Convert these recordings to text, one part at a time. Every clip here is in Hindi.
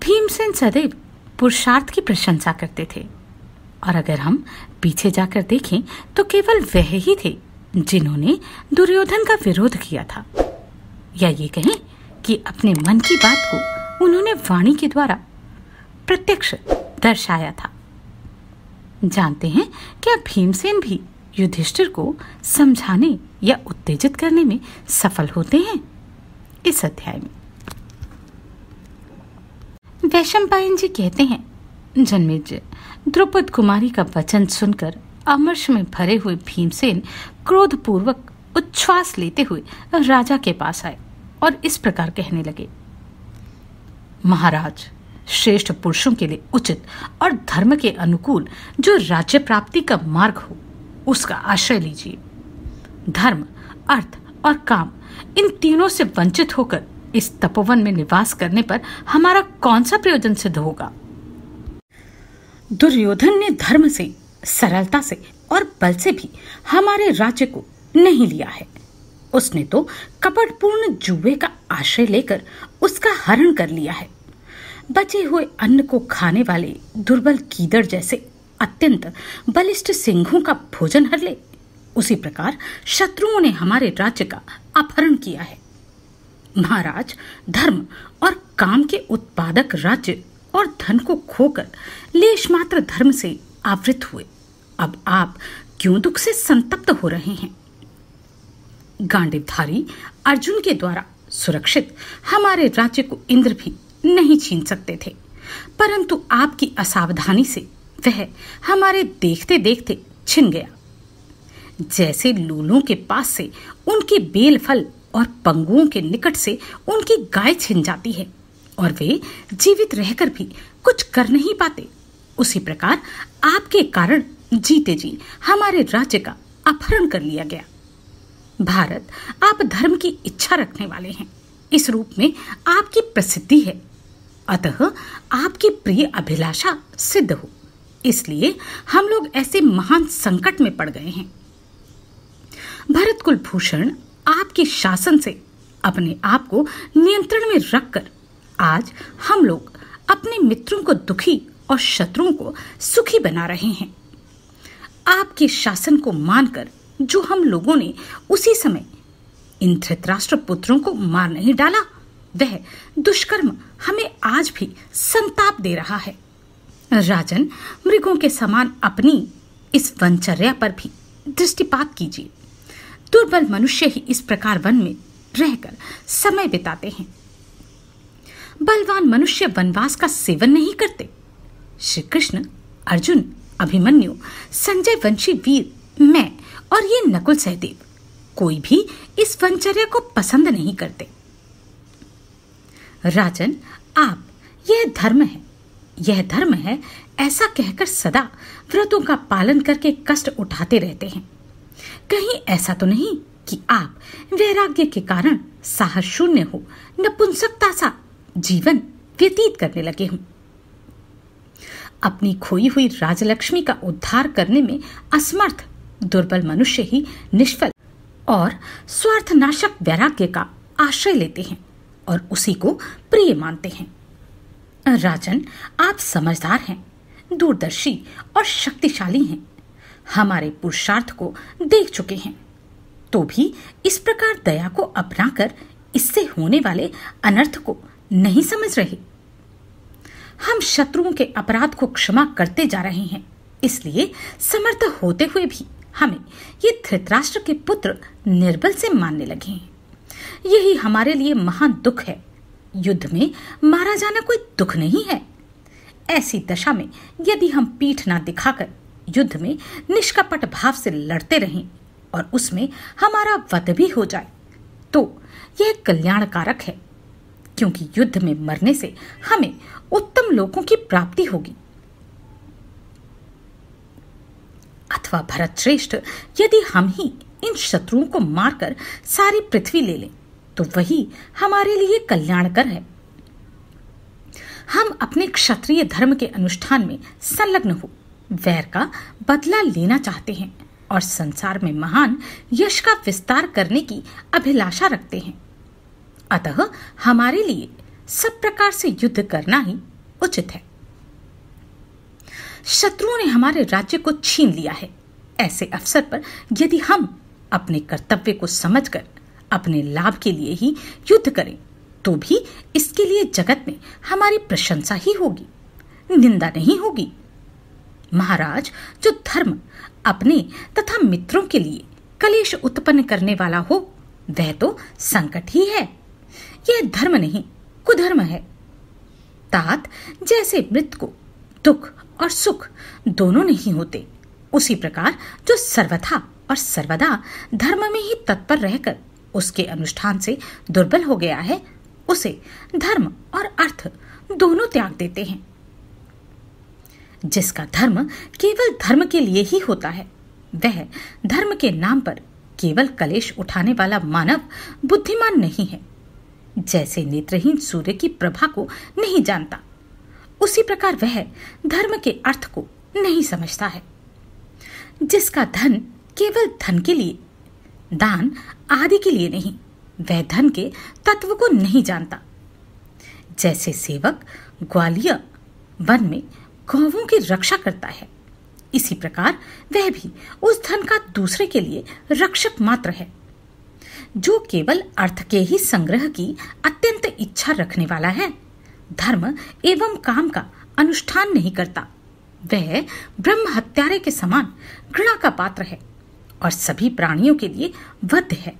भीमसेन सदैव पुरुषार्थ की प्रशंसा करते थे और अगर हम पीछे जाकर देखें तो केवल वह ही थे जिन्होंने दुर्योधन का विरोध किया था या ये कहें कि अपने मन की बात को उन्होंने वाणी के द्वारा प्रत्यक्ष दर्शाया था जानते हैं क्या भीमसेन भी युधिष्ठिर को समझाने या उत्तेजित करने में सफल होते हैं इस अध्याय में वैशम जी कहते हैं जन्मेजय द्रुपद कुमारी का वचन सुनकर अमर्ष में भरे हुए भीमसेन क्रोध पूर्वक उच्छ्वास लेते हुए राजा के पास आए और इस प्रकार कहने लगे महाराज श्रेष्ठ पुरुषों के लिए उचित और धर्म के अनुकूल जो राज्य प्राप्ति का मार्ग हो उसका आश्रय लीजिए धर्म अर्थ और काम इन तीनों से वंचित होकर इस तपोवन में निवास करने पर हमारा कौन सा प्रयोजन सिद्ध होगा दुर्योधन ने धर्म से सरलता से और बल से भी हमारे राज्य को नहीं लिया है उसने तो कपटपूर्ण जुए का आश्रय लेकर उसका हरण कर लिया है बचे हुए अन्न को खाने वाले दुर्बल कीदड़ जैसे अत्यंत बलिष्ठ सिंहों का भोजन हर ले उसी प्रकार शत्रुओं ने हमारे राज्य का अपहरण किया है महाराज धर्म और काम के उत्पादक राज्य और धन को खोकर लेश मात्र धर्म से आवृत हुए अब आप क्यों दुख से संतप्त हो रहे हैं गांडीवधारी अर्जुन के द्वारा सुरक्षित हमारे राज्य को इंद्र भी नहीं छीन सकते थे परंतु आपकी असावधानी से वह हमारे देखते देखते छिन गया जैसे लूलों के पास से उनके बेल फल और पंगुओं के निकट से उनकी गाय छिन जाती है और वे जीवित रहकर भी कुछ कर नहीं पाते उसी प्रकार आपके कारण जीते जी हमारे राज्य का अपहरण कर लिया गया भारत आप धर्म की इच्छा रखने वाले हैं इस रूप में आपकी प्रसिद्धि है अतः आपकी प्रिय अभिलाषा सिद्ध हो इसलिए हम लोग ऐसे महान संकट में पड़ गए हैं भरत कुलभूषण आपके शासन से अपने आप को नियंत्रण में रखकर आज हम लोग अपने मित्रों को दुखी और शत्रुओं को सुखी बना रहे हैं आपके शासन को मानकर जो हम लोगों ने उसी समय इन धृतराष्ट्र पुत्रों को मार नहीं डाला वह दुष्कर्म हमें आज भी संताप दे रहा है राजन मृगों के समान अपनी इस वंचर्या पर भी दृष्टिपात कीजिए दुर्बल मनुष्य ही इस प्रकार वन में रहकर समय बिताते हैं बलवान मनुष्य वनवास का सेवन नहीं करते श्री कृष्ण अर्जुन अभिमन्यु संजय वंशी वीर मैं और ये नकुल सहदेव कोई भी इस वनचर्या को पसंद नहीं करते राजन आप यह धर्म है यह धर्म है ऐसा कहकर सदा व्रतों का पालन करके कष्ट उठाते रहते हैं कहीं ऐसा तो नहीं कि आप वैराग्य के कारण साहस शून्य हो नपुंसकता सा जीवन व्यतीत करने लगे हों अपनी खोई हुई राजलक्ष्मी का उद्धार करने में असमर्थ दुर्बल मनुष्य ही निष्फल और स्वार्थनाशक वैराग्य का आश्रय लेते हैं और उसी को प्रिय मानते हैं राजन आप समझदार हैं दूरदर्शी और शक्तिशाली हैं हमारे पुरुषार्थ को देख चुके हैं तो भी इस प्रकार दया को अपनाकर इससे होने वाले अनर्थ को नहीं समझ रहे हम शत्रुओं के अपराध को क्षमा करते जा रहे हैं इसलिए समर्थ होते हुए भी हमें ये धृतराष्ट्र के पुत्र निर्बल से मानने लगे हैं यही हमारे लिए महान दुख है युद्ध में मारा जाना कोई दुख नहीं है ऐसी दशा में यदि हम पीठ ना दिखाकर युद्ध में निष्कपट भाव से लड़ते रहें और उसमें हमारा वध भी हो जाए तो यह कल्याणकारक है क्योंकि युद्ध में मरने से हमें उत्तम लोगों की प्राप्ति होगी अथवा भरत श्रेष्ठ यदि हम ही इन शत्रुओं को मारकर सारी पृथ्वी ले लें तो वही हमारे लिए कल्याणकर है हम अपने क्षत्रिय धर्म के अनुष्ठान में संलग्न हो वैर का बदला लेना चाहते हैं और संसार में महान यश का विस्तार करने की अभिलाषा रखते हैं अतः हमारे लिए सब प्रकार से युद्ध करना ही उचित है शत्रुओं ने हमारे राज्य को छीन लिया है ऐसे अवसर पर यदि हम अपने कर्तव्य को समझकर अपने लाभ के लिए ही युद्ध करें तो भी इसके लिए जगत में हमारी प्रशंसा ही होगी निंदा नहीं होगी महाराज जो धर्म अपने तथा मित्रों के लिए कलेश उत्पन्न करने वाला हो वह तो संकट ही है यह धर्म नहीं कुधर्म है तात जैसे मृत को दुख और सुख दोनों नहीं होते उसी प्रकार जो सर्वथा और सर्वदा धर्म में ही तत्पर रहकर उसके अनुष्ठान से दुर्बल हो गया है उसे धर्म और अर्थ दोनों त्याग देते हैं जिसका धर्म केवल धर्म के लिए ही होता है वह धर्म के नाम पर केवल कलेश उठाने वाला मानव बुद्धिमान नहीं है जैसे नेत्रहीन सूर्य की प्रभा को नहीं जानता उसी प्रकार वह धर्म के अर्थ को नहीं समझता है जिसका धन केवल धन के लिए दान आदि के लिए नहीं वह धन के तत्व को नहीं जानता जैसे सेवक ग्वालियर वन में गौवों की रक्षा करता है इसी प्रकार वह भी उस धन का दूसरे के लिए रक्षक मात्र है जो केवल अर्थ के ही संग्रह की अत्यंत इच्छा रखने वाला है धर्म एवं काम का अनुष्ठान नहीं करता वह ब्रह्म हत्यारे के समान घृणा का पात्र है और सभी प्राणियों के लिए वध है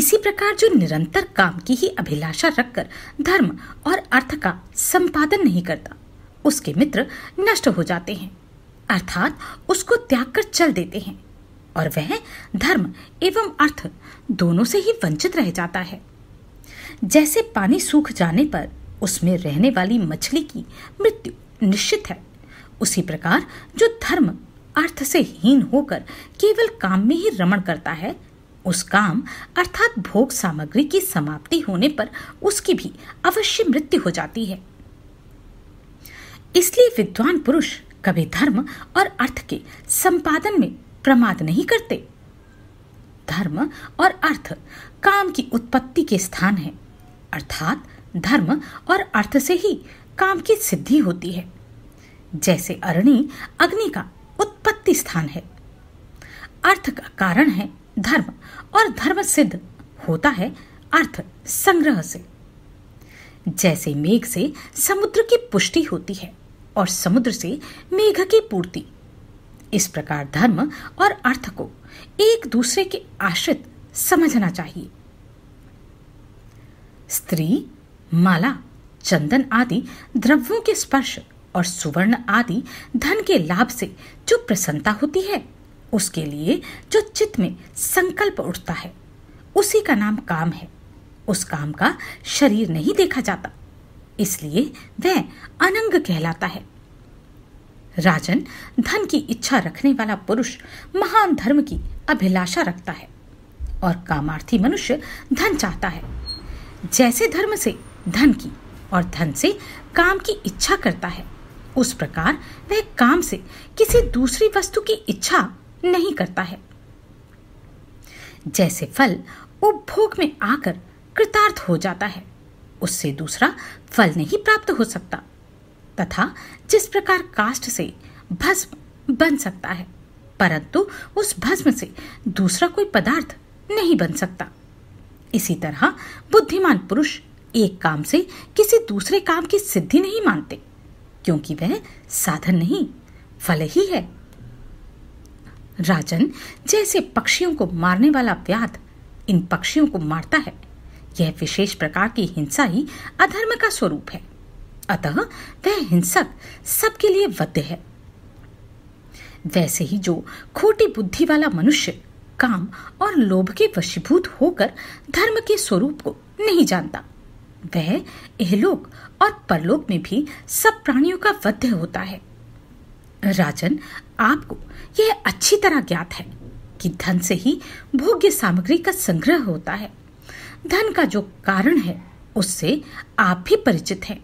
इसी प्रकार जो निरंतर काम की ही अभिलाषा रखकर धर्म और अर्थ का संपादन नहीं करता उसके मित्र नष्ट हो जाते हैं अर्थात उसको त्याग कर चल देते हैं और वह धर्म एवं अर्थ दोनों से ही वंचित रह जाता है जैसे पानी सूख जाने पर उसमें रहने वाली मछली की मृत्यु निश्चित है उसी प्रकार जो धर्म अर्थ से हीन होकर केवल काम में ही रमण करता है उस काम अर्थात भोग सामग्री की समाप्ति होने पर उसकी भी अवश्य मृत्यु हो जाती है इसलिए विद्वान पुरुष कभी धर्म और अर्थ के संपादन में प्रमाद नहीं करते धर्म और अर्थ काम की उत्पत्ति के स्थान है अर्थात धर्म और अर्थ से ही काम की सिद्धि होती है जैसे अरणि अग्नि का उत्पत्ति स्थान है अर्थ का कारण है धर्म और धर्म सिद्ध होता है अर्थ संग्रह से जैसे मेघ से समुद्र की पुष्टि होती है और समुद्र से मेघ की पूर्ति इस प्रकार धर्म और अर्थ को एक दूसरे के आश्रित समझना चाहिए स्त्री माला चंदन आदि द्रव्यों के स्पर्श और सुवर्ण आदि धन के लाभ से जो प्रसन्नता होती है उसके लिए जो चित्त में संकल्प उठता है उसी का नाम काम है उस काम का शरीर नहीं देखा जाता इसलिए वह अनंग कहलाता है राजन धन की इच्छा रखने वाला पुरुष महान धर्म की अभिलाषा रखता है और कामार्थी मनुष्य धन चाहता है जैसे धर्म से धन की और धन से काम की इच्छा करता है उस प्रकार वह काम से किसी दूसरी वस्तु की इच्छा नहीं करता है जैसे फल उपभोग में आकर कृतार्थ हो जाता है उससे दूसरा फल नहीं प्राप्त हो सकता तथा जिस प्रकार काष्ठ से भस्म बन सकता है परंतु उस भस्म से दूसरा कोई पदार्थ नहीं बन सकता इसी तरह बुद्धिमान पुरुष एक काम से किसी दूसरे काम की सिद्धि नहीं मानते क्योंकि वह साधन नहीं फल ही है राजन जैसे पक्षियों को मारने वाला व्याध इन पक्षियों को मारता है यह विशेष प्रकार की हिंसा ही अधर्म का स्वरूप है अतः वह हिंसक सबके लिए वध्य है वैसे ही जो खोटी बुद्धि वाला मनुष्य काम और लोभ के वशीभूत होकर धर्म के स्वरूप को नहीं जानता वह इहलोक और परलोक में भी सब प्राणियों का वध्य होता है राजन आपको यह अच्छी तरह ज्ञात है कि धन से ही भोग्य सामग्री का संग्रह होता है धन का जो कारण है उससे आप भी परिचित हैं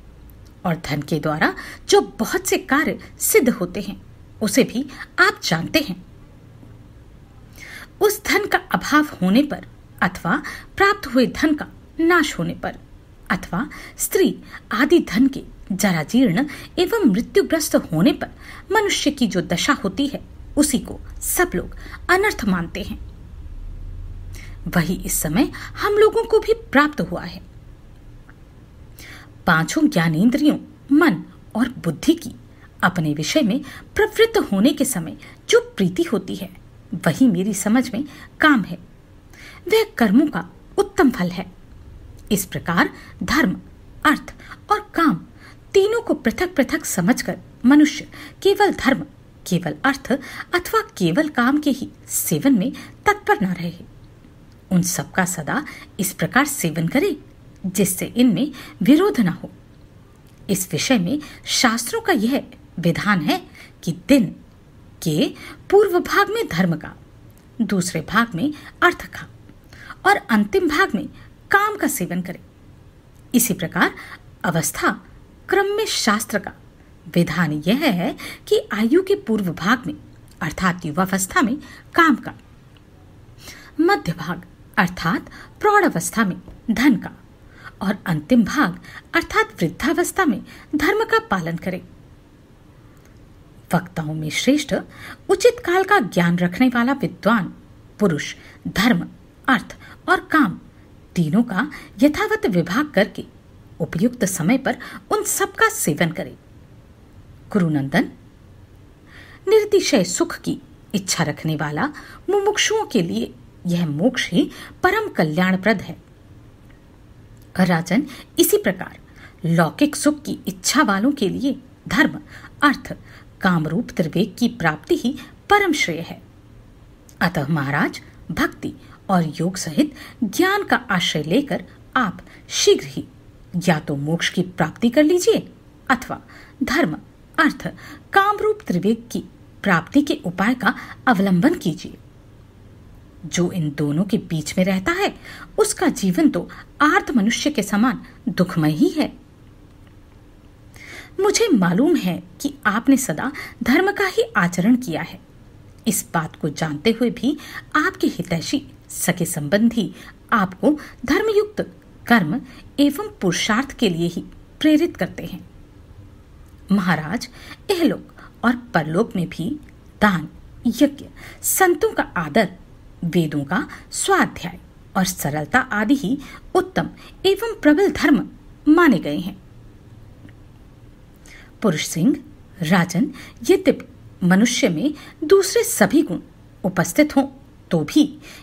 और धन के द्वारा जो बहुत से कार्य सिद्ध होते हैं उसे भी आप जानते हैं उस धन का अभाव होने पर अथवा प्राप्त हुए धन का नाश होने पर अथवा स्त्री आदि धन के जराजीर्ण एवं मृत्युग्रस्त होने पर मनुष्य की जो दशा होती है उसी को सब लोग अनर्थ मानते हैं वही इस समय हम लोगों को भी प्राप्त हुआ है पांचों ज्ञानेन्द्रियों मन और बुद्धि की अपने विषय में प्रवृत्त होने के समय जो प्रीति होती है वही मेरी समझ में काम है वह कर्मों का उत्तम फल है इस प्रकार धर्म अर्थ और काम तीनों को पृथक पृथक समझकर मनुष्य केवल धर्म केवल अर्थ अथवा केवल काम के ही सेवन में तत्पर न रहे उन सबका सदा इस प्रकार सेवन करे जिससे इनमें विरोध न हो इस विषय में शास्त्रों का यह विधान है कि दिन के पूर्व भाग में धर्म का दूसरे भाग में अर्थ का और अंतिम भाग में काम का सेवन करें इसी प्रकार अवस्था क्रम में शास्त्र का विधान यह है कि आयु के पूर्व भाग में अर्थात युवावस्था में काम का मध्य भाग अर्थात प्रौढ़वस्था में धन का और अंतिम भाग अर्थात वृद्धावस्था में धर्म का पालन करें वक्ताओं में श्रेष्ठ उचित काल का ज्ञान रखने वाला विद्वान पुरुष धर्म अर्थ और काम तीनों का यथावत विभाग करके उपयुक्त समय पर उन सब का सेवन करे गुरुनंदन निर्दिशय सुख की इच्छा रखने वाला मुमुक्षुओं के लिए यह मोक्ष ही परम कल्याणप्रद है राजन इसी प्रकार लौकिक सुख की इच्छा वालों के लिए धर्म अर्थ कामरूप त्रिवेक की प्राप्ति ही परम श्रेय है अतः महाराज भक्ति और योग सहित ज्ञान का आश्रय लेकर आप शीघ्र ही या तो मोक्ष की प्राप्ति कर लीजिए अथवा धर्म अर्थ कामरूप त्रिवेक की प्राप्ति के उपाय का अवलंबन कीजिए जो इन दोनों के बीच में रहता है उसका जीवन तो आर्थ मनुष्य के समान दुखमय ही है मुझे मालूम है कि आपने सदा धर्म का ही आचरण किया है इस बात को जानते हुए भी आपके हितैषी सके संबंधी आपको धर्मयुक्त कर्म एवं पुरुषार्थ के लिए ही प्रेरित करते हैं महाराज एहलोक और परलोक में भी दान यज्ञ संतों का आदर वेदों का स्वाध्याय और सरलता आदि ही उत्तम एवं प्रबल धर्म माने गए हैं पुरुष सिंह राजन यद्यपि मनुष्य में दूसरे सभी गुण उपस्थित हों तो भी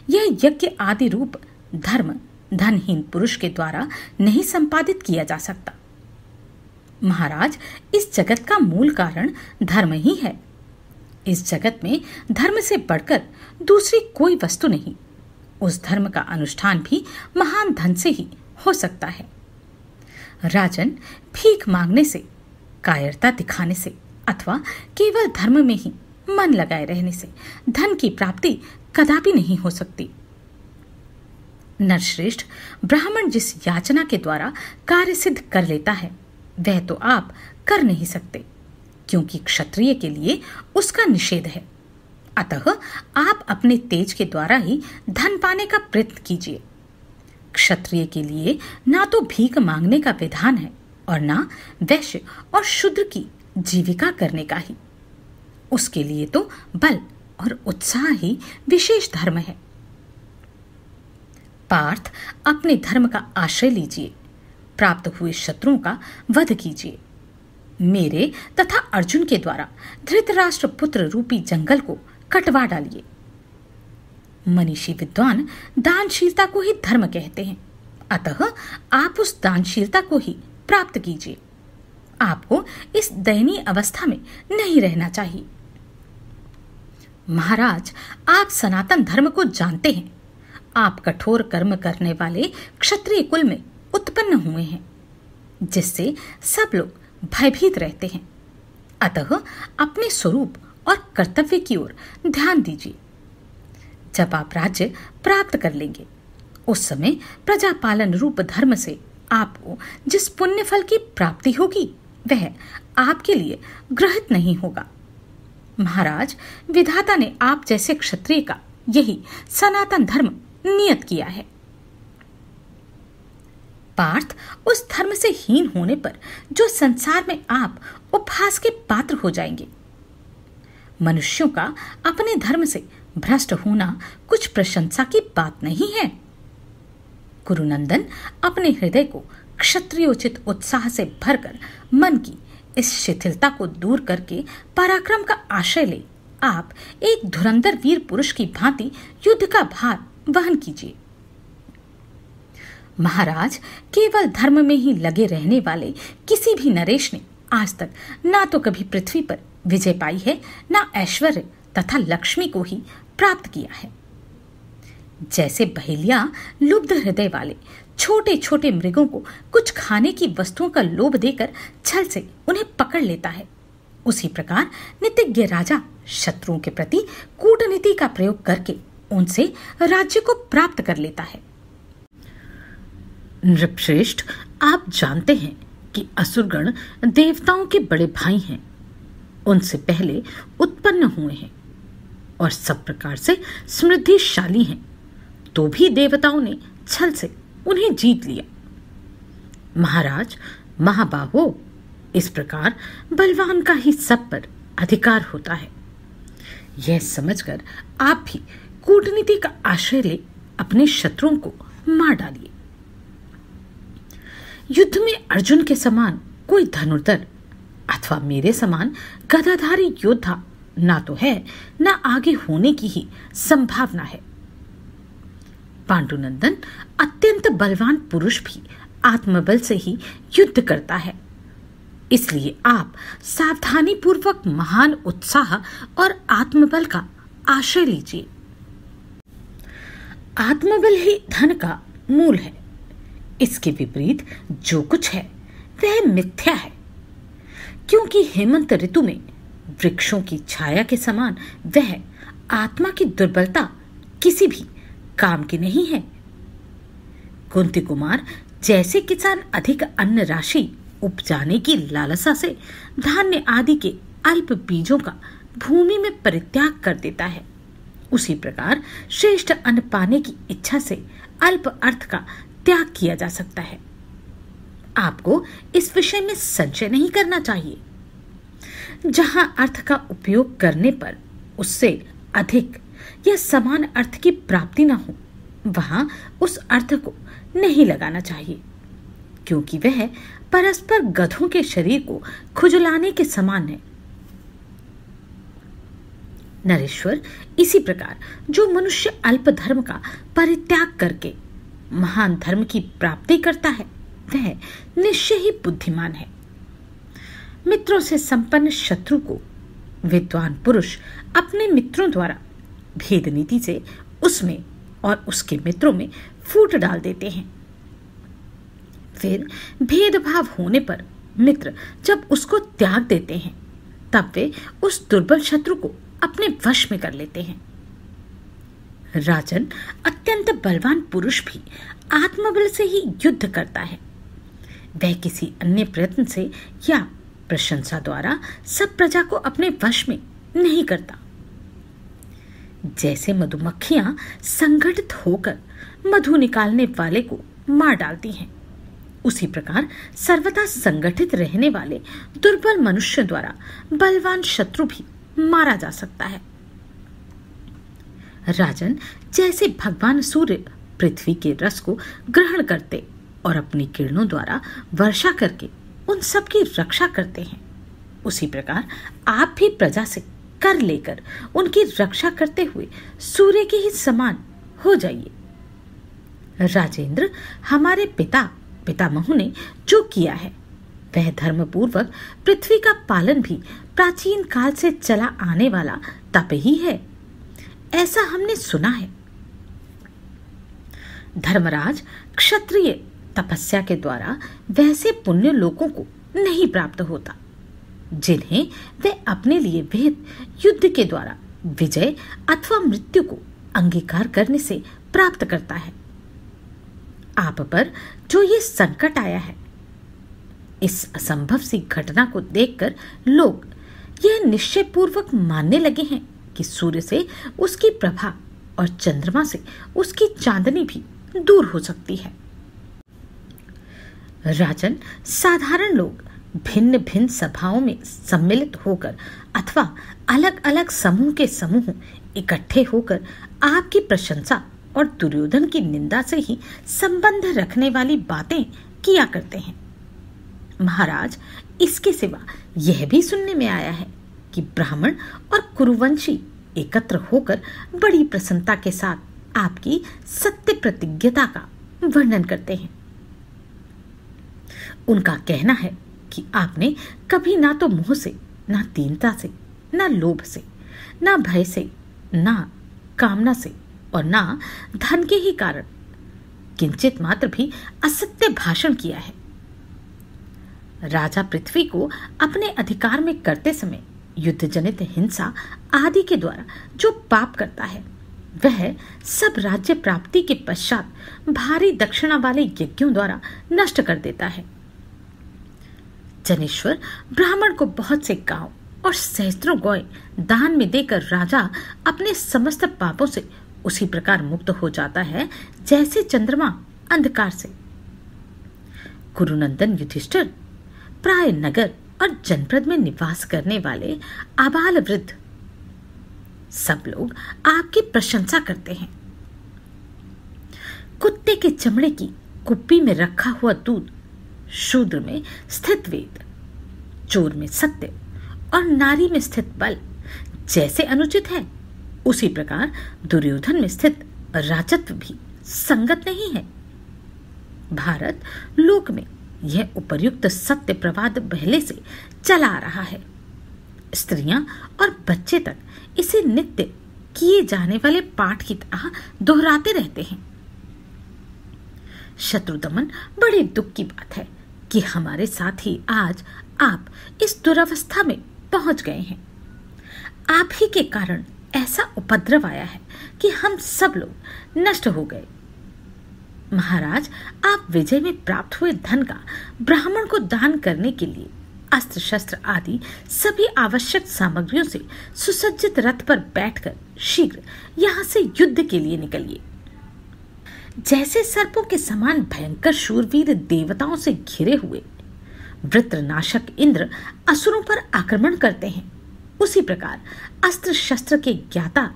यह यज्ञ आदि रूप धर्म धनहीन पुरुष के द्वारा नहीं संपादित किया जा सकता महाराज इस जगत का मूल कारण धर्म ही है इस जगत में धर्म से बढ़कर दूसरी कोई वस्तु नहीं उस धर्म का अनुष्ठान भी महान धन से ही हो सकता है राजन भीख मांगने से कायरता दिखाने से अथवा केवल धर्म में ही मन लगाए रहने से धन की प्राप्ति कदापि नहीं हो सकती नरश्रेष्ठ ब्राह्मण जिस याचना के द्वारा कार्य सिद्ध कर लेता है वह तो आप कर नहीं सकते क्योंकि क्षत्रिय के लिए उसका निषेध है अतः आप अपने तेज के द्वारा ही धन पाने का प्रयत्न कीजिए क्षत्रिय के लिए ना तो भीख मांगने का विधान है और ना वैश्य और शूद्र की जीविका करने का ही उसके लिए तो बल और उत्साह ही विशेष धर्म है पार्थ अपने धर्म का आश्रय लीजिए प्राप्त हुए शत्रुओं का वध कीजिए मेरे तथा अर्जुन के द्वारा धृतराष्ट्र पुत्र रूपी जंगल को कटवा डालिए मनीषी विद्वान दानशीलता को ही धर्म कहते हैं अतः आप उस दानशीलता को ही प्राप्त कीजिए आपको इस दयनीय अवस्था में नहीं रहना चाहिए महाराज आप सनातन धर्म को जानते हैं आप कठोर कर्म करने वाले क्षत्रिय कुल में उत्पन्न हुए हैं जिससे सब लोग भयभीत रहते हैं अतः अपने स्वरूप और कर्तव्य की ओर ध्यान दीजिए जब आप राज्य प्राप्त कर लेंगे उस समय प्रजा पालन रूप धर्म से आपको जिस पुण्य फल की प्राप्ति होगी वह आपके लिए ग्रहित नहीं होगा महाराज विधाता ने आप जैसे क्षत्रिय का यही सनातन धर्म नियत किया है पार्थ उस धर्म से हीन होने पर जो संसार में आप उपहास के पात्र हो जाएंगे मनुष्यों का अपने धर्म से भ्रष्ट होना कुछ प्रशंसा की बात नहीं है गुरुनंदन अपने हृदय को क्षत्रियोचित उत्साह से भरकर मन की इस शिथिलता को दूर करके पराक्रम का आशय ले आप एक धुरंधर वीर पुरुष की भांति युद्ध का भार वहन कीजिए महाराज केवल धर्म में ही लगे रहने वाले किसी भी नरेश ने आज तक ना तो कभी पृथ्वी पर विजय पाई है ना ऐश्वर्य तथा लक्ष्मी को ही प्राप्त किया है जैसे बहेलिया लुब्ध हृदय वाले छोटे छोटे मृगों को कुछ खाने की वस्तुओं का लोभ देकर छल से उन्हें पकड़ लेता है उसी प्रकार नितिज्ञ राजा शत्रुओं के प्रति कूटनीति का प्रयोग करके उनसे राज्य को प्राप्त कर लेता है नृपश्रेष्ठ आप जानते हैं कि असुरगण देवताओं के बड़े भाई हैं उनसे पहले उत्पन्न हुए हैं और सब प्रकार से समृद्धिशाली हैं तो भी देवताओं ने छल से उन्हें जीत लिया महाराज महाबाहो इस प्रकार बलवान का ही सब पर अधिकार होता है यह समझकर आप भी कूटनीति का आश्रय ले अपने शत्रुओं को मार डालिए युद्ध में अर्जुन के समान कोई धनुर्धर अथवा मेरे समान गदाधारी योद्धा ना तो है ना आगे होने की ही संभावना है पांडुनंदन अत्यंत बलवान पुरुष भी आत्मबल से ही युद्ध करता है इसलिए आप सावधानी पूर्वक महान उत्साह और आत्मबल का आश्रय लीजिए आत्मबल ही धन का मूल है इसके विपरीत जो कुछ है वह मिथ्या है क्योंकि हेमंत ऋतु में वृक्षों की छाया के समान वह आत्मा की दुर्बलता किसी भी काम की नहीं है कुंती कुमार जैसे किसान अधिक अन्न राशि उपजाने की लालसा से धान्य आदि के अल्प बीजों का भूमि में परित्याग कर देता है उसी प्रकार श्रेष्ठ अन्न पाने की इच्छा से अल्प अर्थ का त्याग किया जा सकता है आपको इस विषय में संचय नहीं करना चाहिए जहां अर्थ का उपयोग करने पर उससे अधिक या समान अर्थ की प्राप्ति ना हो वहां उस अर्थ को नहीं लगाना चाहिए क्योंकि वह परस्पर गधों के शरीर को खुजलाने के समान है नरेश्वर इसी प्रकार जो मनुष्य अल्प धर्म का परित्याग करके महान धर्म की प्राप्ति करता है वह निश्चय ही बुद्धिमान है मित्रों से संपन्न शत्रु को विद्वान पुरुष अपने मित्रों द्वारा भेद नीति से उसमें और उसके मित्रों में फूट डाल देते हैं फिर भेदभाव होने पर मित्र जब उसको त्याग देते हैं तब वे उस दुर्बल शत्रु को अपने वश में कर लेते हैं राजन अत्यंत बलवान पुरुष भी आत्मबल से ही युद्ध करता है वह किसी अन्य प्रयत्न से या प्रशंसा द्वारा सब प्रजा को अपने वश में नहीं करता जैसे मधुमक्खियां संगठित होकर मधु निकालने वाले को मार डालती हैं उसी प्रकार सर्वदा संगठित रहने वाले दुर्बल मनुष्य द्वारा बलवान शत्रु भी मारा जा सकता है राजन जैसे भगवान सूर्य पृथ्वी के रस को ग्रहण करते और अपनी किरणों द्वारा वर्षा करके उन सब की रक्षा करते हैं उसी प्रकार आप भी प्रजा से कर लेकर उनकी रक्षा करते हुए सूर्य के ही समान हो जाइए राजेंद्र हमारे पिता पितामह ने जो किया है वह धर्म पूर्वक पृथ्वी का पालन भी प्राचीन काल से चला आने वाला तप ही है ऐसा हमने सुना है धर्मराज क्षत्रिय तपस्या के द्वारा वैसे पुण्य लोगों को नहीं प्राप्त होता जिन्हें वे अपने लिए भेद युद्ध के द्वारा विजय अथवा मृत्यु को अंगीकार करने से प्राप्त करता है आप पर जो ये संकट आया है इस असंभव सी घटना को देखकर लोग यह निश्चय पूर्वक मानने लगे हैं कि सूर्य से उसकी प्रभा और चंद्रमा से उसकी चांदनी भी दूर हो सकती है राजन साधारण लोग भिन्न भिन्न सभाओं में सम्मिलित होकर अथवा अलग अलग समूह के समूह इकट्ठे होकर आपकी प्रशंसा और दुर्योधन की निंदा से ही संबंध रखने वाली बातें किया करते हैं महाराज इसके सिवा यह भी सुनने में आया है कि ब्राह्मण और कुरुवंशी एकत्र होकर बड़ी प्रसन्नता के साथ आपकी सत्य प्रतिज्ञता का वर्णन करते हैं उनका कहना है कि आपने कभी ना तो मोह से ना दीनता से ना लोभ से ना भय से ना कामना से और ना धन के ही कारण किंचित मात्र भी असत्य भाषण किया है राजा पृथ्वी को अपने अधिकार में करते समय युद्ध जनित हिंसा आदि के द्वारा जो पाप करता है वह सब राज्य प्राप्ति के पश्चात भारी दक्षिणा वाले यज्ञों द्वारा नष्ट कर देता है जनेश्वर ब्राह्मण को बहुत से गांव और सहस्त्रों गौय दान में देकर राजा अपने समस्त पापों से उसी प्रकार मुक्त हो जाता है जैसे चंद्रमा अंधकार से गुरुनंदन युधिष्ठिर प्राय नगर और जनपद में निवास करने वाले आबाल वृद्ध सब लोग आपकी प्रशंसा करते हैं कुत्ते के चमड़े की कुप्पी में रखा हुआ दूध शूद्र में स्थित वेद चोर में सत्य और नारी में स्थित बल जैसे अनुचित है उसी प्रकार दुर्योधन में स्थित राजत्व भी संगत नहीं है भारत लोक में यह उपर्युक्त सत्य प्रवाद पहले से चला आ रहा है स्त्रियां और बच्चे तक इसे नित्य किए जाने वाले पाठ की तरह दोहराते रहते हैं शत्रु दमन बड़े दुख की बात है कि हमारे साथ ही आज आप इस दुरावस्था में पहुंच गए हैं आप ही के कारण ऐसा उपद्रव आया है कि हम सब लोग नष्ट हो गए महाराज आप विजय में प्राप्त हुए धन का ब्राह्मण को दान करने के लिए अस्त्र शस्त्र आदि सभी आवश्यक सामग्रियों से सुसज्जित रथ पर बैठकर शीघ्र यहाँ से युद्ध के लिए निकलिए जैसे सर्पों के समान भयंकर शूरवीर देवताओं से घिरे हुए वृत्रनाशक इंद्र असुरों पर आक्रमण करते हैं उसी प्रकार अस्त्र शस्त्र के ज्ञाता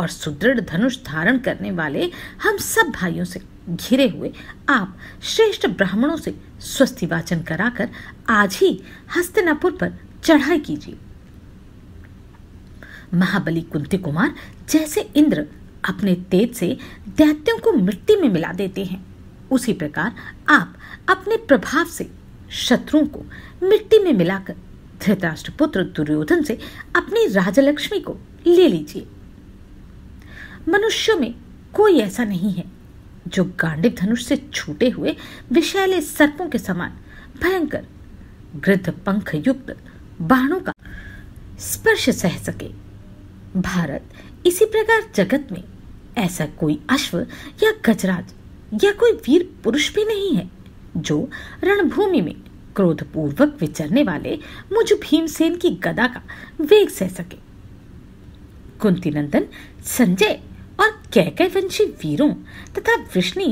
और सुदृढ़ धनुष धारण करने वाले हम सब भाइयों से घिरे हुए आप श्रेष्ठ ब्राह्मणों से स्वस्ति वाचन कराकर आज ही हस्तिनापुर पर चढ़ाई कीजिए महाबली कुंती कुमार जैसे इंद्र अपने तेज से दैत्यों को मिट्टी में मिला देते हैं उसी प्रकार आप अपने प्रभाव से शत्रुओं को मिट्टी में मिलाकर धृतराष्ट्र पुत्र दुर्योधन से अपनी राजलक्ष्मी को ले लीजिए मनुष्यों में कोई ऐसा नहीं है जो गांडिव धनुष से छूटे हुए विषैले सर्पों के समान भयंकर गृद पंख युक्त बाणों का स्पर्श सह सके भारत इसी प्रकार जगत में ऐसा कोई अश्व या गजराज या कोई वीर पुरुष भी नहीं है जो रणभूमि में क्रोधपूर्वक विचरने वाले मुझ भीमसेन की गदा का वेग सह सके कुंती नंदन संजय और वंशी वीरों तथा विष्णु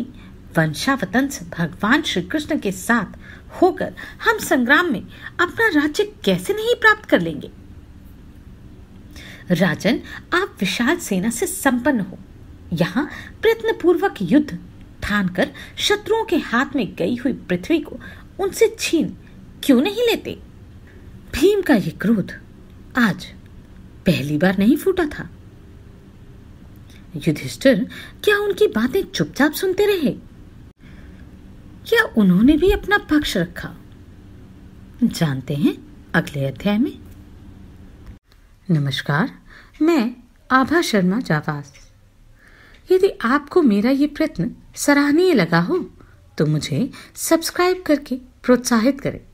वंशावतन भगवान श्री कृष्ण के साथ होकर हम संग्राम में अपना राज्य कैसे नहीं प्राप्त कर लेंगे राजन आप विशाल सेना से संपन्न हो यहाँ पूर्वक युद्ध ठान कर शत्रुओं के हाथ में गई हुई पृथ्वी को उनसे छीन क्यों नहीं लेते भीम का ये क्रोध आज पहली बार नहीं फूटा था युधिष्ठिर क्या उनकी बातें चुपचाप सुनते रहे क्या उन्होंने भी अपना पक्ष रखा जानते हैं अगले अध्याय में नमस्कार मैं आभा शर्मा जावास यदि आपको मेरा ये प्रयत्न सराहनीय लगा हो तो मुझे सब्सक्राइब करके प्रोत्साहित करें